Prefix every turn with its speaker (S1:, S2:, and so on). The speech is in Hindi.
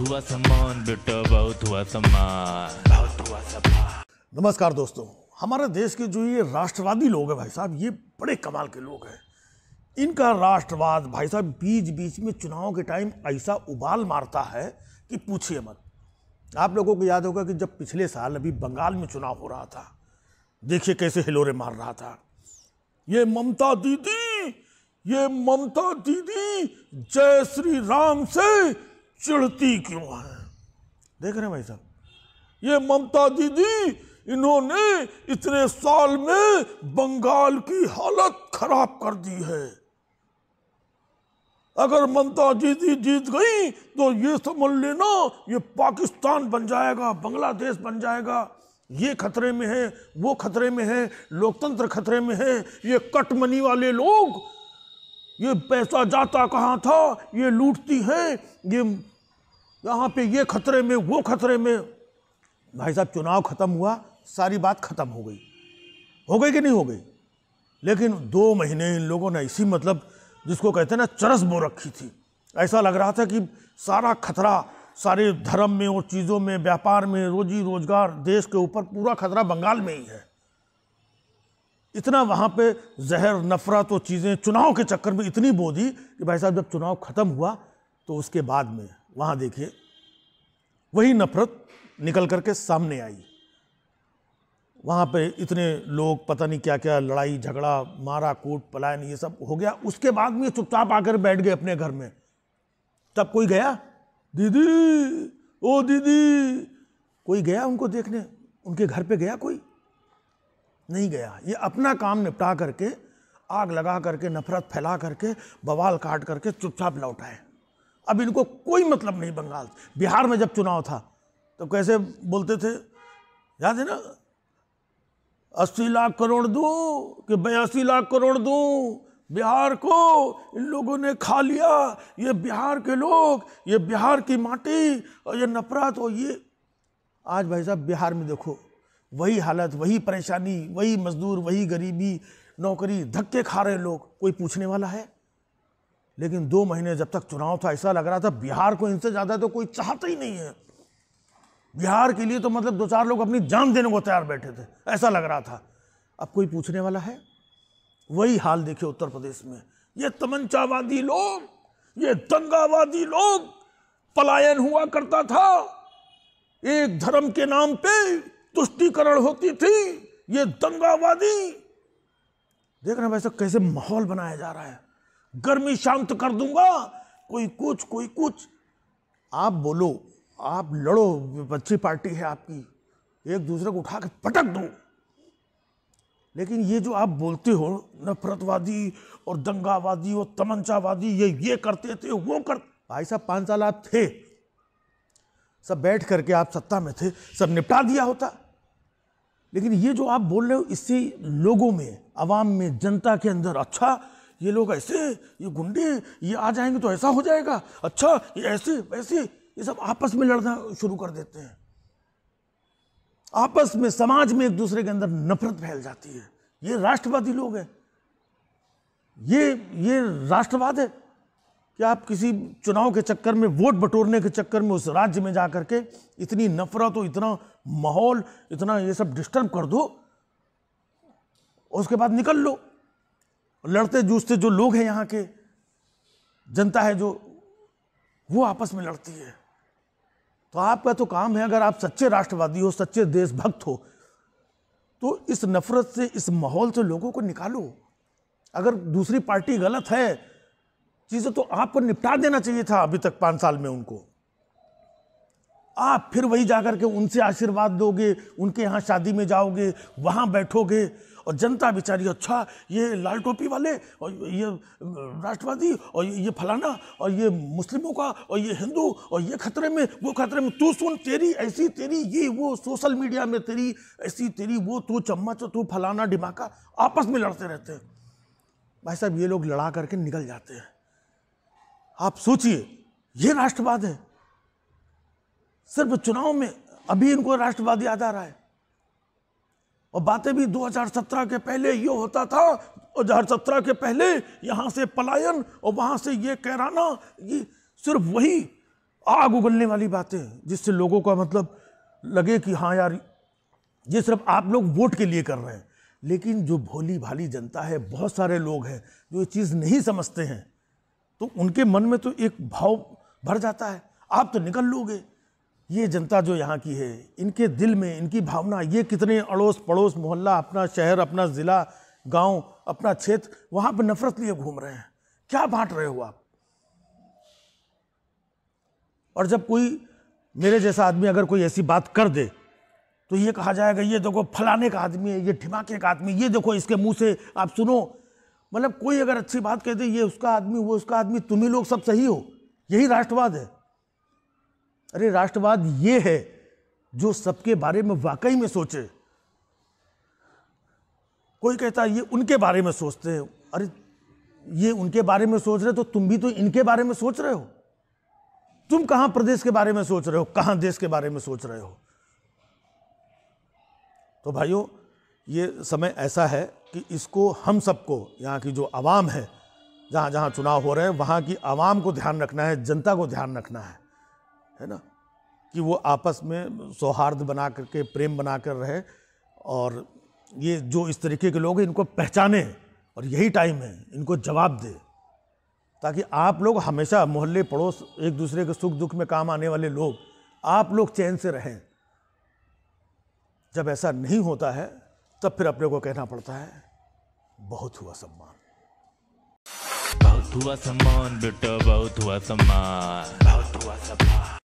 S1: हुआ सम्मान बेटा बहुत हुआ सम्मान बहुत हुआ सम्मान नमस्कार दोस्तों हमारे देश के जो ये राष्ट्रवादी लोग हैं भाई साहब ये बड़े कमाल के लोग हैं इनका राष्ट्रवाद भाई साहब बीच बीच में चुनाव के टाइम ऐसा उबाल मारता है कि पूछिए मत आप लोगों को याद होगा कि जब पिछले साल अभी बंगाल में चुनाव हो रहा था देखिए कैसे हिलोरे मार रहा था ये ममता दीदी ये ममता दीदी जय श्री राम से चिड़ती क्यों है देख रहे हैं भाई साहब ये ममता दीदी इन्होंने इतने साल में बंगाल की हालत खराब कर दी है अगर ममता दीदी जीत गई तो ये समझ लेना ये पाकिस्तान बन जाएगा बांग्लादेश बन जाएगा ये खतरे में है वो खतरे में है लोकतंत्र खतरे में है ये कटमनी वाले लोग ये पैसा जाता कहाँ था ये लूटती हैं ये यहाँ पे ये खतरे में वो खतरे में भाई साहब चुनाव खत्म हुआ सारी बात खत्म हो गई हो गई कि नहीं हो गई लेकिन दो महीने इन लोगों ने इसी मतलब जिसको कहते हैं ना चरस बो रखी थी ऐसा लग रहा था कि सारा खतरा सारे धर्म में और चीज़ों में व्यापार में रोजी रोजगार देश के ऊपर पूरा खतरा बंगाल में ही है इतना वहाँ पे जहर नफरत और चीज़ें चुनाव के चक्कर में इतनी बो दी कि भाई साहब जब चुनाव ख़त्म हुआ तो उसके बाद में वहाँ देखिए वही नफरत निकल करके सामने आई वहाँ पे इतने लोग पता नहीं क्या क्या लड़ाई झगड़ा मारा कूट पलायन ये सब हो गया उसके बाद में चुपचाप आकर बैठ गए अपने घर में तब कोई गया दीदी ओ दीदी कोई गया उनको देखने उनके घर पे गया कोई नहीं गया ये अपना काम निपटा करके आग लगा करके नफरत फैला करके बवाल काट करके चुपचाप लौट आए अब इनको कोई मतलब नहीं बंगाल बिहार में जब चुनाव था तो कैसे बोलते थे याद है ना अस्सी लाख करोड़ दूँ कि बयासी लाख करोड़ दूँ बिहार को इन लोगों ने खा लिया ये बिहार के लोग ये बिहार की माटी और ये नफरत और ये आज भाई साहब बिहार में देखो वही हालत वही परेशानी वही मजदूर वही गरीबी नौकरी धक्के खा रहे लोग कोई पूछने वाला है लेकिन दो महीने जब तक चुनाव था ऐसा लग रहा था बिहार को इनसे ज़्यादा तो कोई चाहता ही नहीं है बिहार के लिए तो मतलब दो चार लोग अपनी जान देने को तैयार बैठे थे ऐसा लग रहा था अब कोई पूछने वाला है वही हाल देखे उत्तर प्रदेश में ये तमंचावादी लोग ये दंगावादी लोग पलायन हुआ करता था एक धर्म के नाम पे तुष्टिकरण होती थी ये दंगावादी देख रहे वैसे कैसे माहौल बनाया जा रहा है गर्मी शांत कर दूंगा कोई कुछ कोई कुछ आप बोलो आप लड़ो अच्छी पार्टी है आपकी एक दूसरे को उठा के पटक दो लेकिन ये जो आप बोलते हो नफरतवादी और दंगावादी और तमंचावादी ये ये करते थे वो कर भाई साहब पांच साल आप थे सब बैठ करके आप सत्ता में थे सब निपटा दिया होता लेकिन ये जो आप बोल रहे हो इससे लोगों में आवाम में जनता के अंदर अच्छा ये लोग ऐसे ये गुंडे ये आ जाएंगे तो ऐसा हो जाएगा अच्छा ये ऐसे वैसे ये सब आपस में लड़ना शुरू कर देते हैं आपस में समाज में एक दूसरे के अंदर नफरत फैल जाती है ये राष्ट्रवादी लोग हैं ये ये राष्ट्रवाद है या आप किसी चुनाव के चक्कर में वोट बटोरने के चक्कर में उस राज्य में जा कर के इतनी नफरत हो इतना माहौल इतना ये सब डिस्टर्ब कर दो उसके बाद निकल लो लड़ते जूझते जो लोग हैं यहाँ के जनता है जो वो आपस में लड़ती है तो आपका तो काम है अगर आप सच्चे राष्ट्रवादी हो सच्चे देशभक्त हो तो इस नफरत से इस माहौल से लोगों को निकालो अगर दूसरी पार्टी गलत है चीज़ें तो आपको निपटा देना चाहिए था अभी तक पाँच साल में उनको आप फिर वही जाकर के उनसे आशीर्वाद दोगे उनके यहाँ शादी में जाओगे वहां बैठोगे और जनता बेचारी अच्छा ये लाल टोपी वाले और ये राष्ट्रवादी और ये फलाना और ये मुस्लिमों का और ये हिंदू और ये खतरे में वो खतरे में तू सुन तेरी ऐसी तेरी ये वो सोशल मीडिया में तेरी ऐसी तेरी वो तू चम्मच तू फलाना ढिमाका आपस में लड़ते रहते हैं भाई साहब ये लोग लड़ा करके निकल जाते हैं आप सोचिए ये राष्ट्रवाद है सिर्फ चुनाव में अभी इनको राष्ट्रवाद याद आ रहा है और बातें भी 2017 के पहले ये होता था और 2017 के पहले यहां से पलायन और वहां से ये कहराना ये सिर्फ वही आग उगलने वाली बातें जिससे लोगों का मतलब लगे कि हाँ यार ये सिर्फ आप लोग वोट के लिए कर रहे हैं लेकिन जो भोली भाली जनता है बहुत सारे लोग हैं जो ये चीज़ नहीं समझते हैं तो उनके मन में तो एक भाव भर जाता है आप तो निकल लोगे ये जनता जो यहाँ की है इनके दिल में इनकी भावना ये कितने अड़ोस पड़ोस मोहल्ला अपना शहर अपना ज़िला गांव अपना क्षेत्र वहाँ पर नफरत लिए घूम रहे हैं क्या बांट रहे हो आप और जब कोई मेरे जैसा आदमी अगर कोई ऐसी बात कर दे तो ये कहा जाएगा ये देखो फलाने का आदमी है ये ठिमाके का आदमी ये देखो इसके मुंह से आप सुनो मतलब कोई अगर अच्छी बात कहते ये उसका आदमी वो उसका आदमी तुम ही लोग सब सही हो यही राष्ट्रवाद है अरे राष्ट्रवाद ये है जो सबके बारे में वाकई में सोचे कोई कहता ये उनके बारे में सोचते हैं अरे ये उनके बारे में सोच रहे तो तुम भी तो इनके बारे में सोच रहे हो तुम कहां प्रदेश के बारे में सोच रहे हो कहां देश के बारे में सोच रहे हो तो भाइयों ये समय ऐसा है कि इसको हम सबको यहाँ की जो आवाम है जहाँ जहाँ चुनाव हो रहे हैं वहाँ की आवाम को ध्यान रखना है जनता को ध्यान रखना है है ना कि वो आपस में सौहार्द बना कर के प्रेम बना कर रहे और ये जो इस तरीके के लोग हैं इनको पहचाने और यही टाइम है इनको जवाब दे ताकि आप लोग हमेशा मोहल्ले पड़ोस एक दूसरे के सुख दुख में काम आने वाले लोग आप लोग चैन से रहें जब ऐसा नहीं होता है तब फिर अपने को कहना पड़ता है बहुत हुआ सम्मान बहुत हुआ सम्मान बेटा बहुत हुआ सम्मान बहुत हुआ सम्मान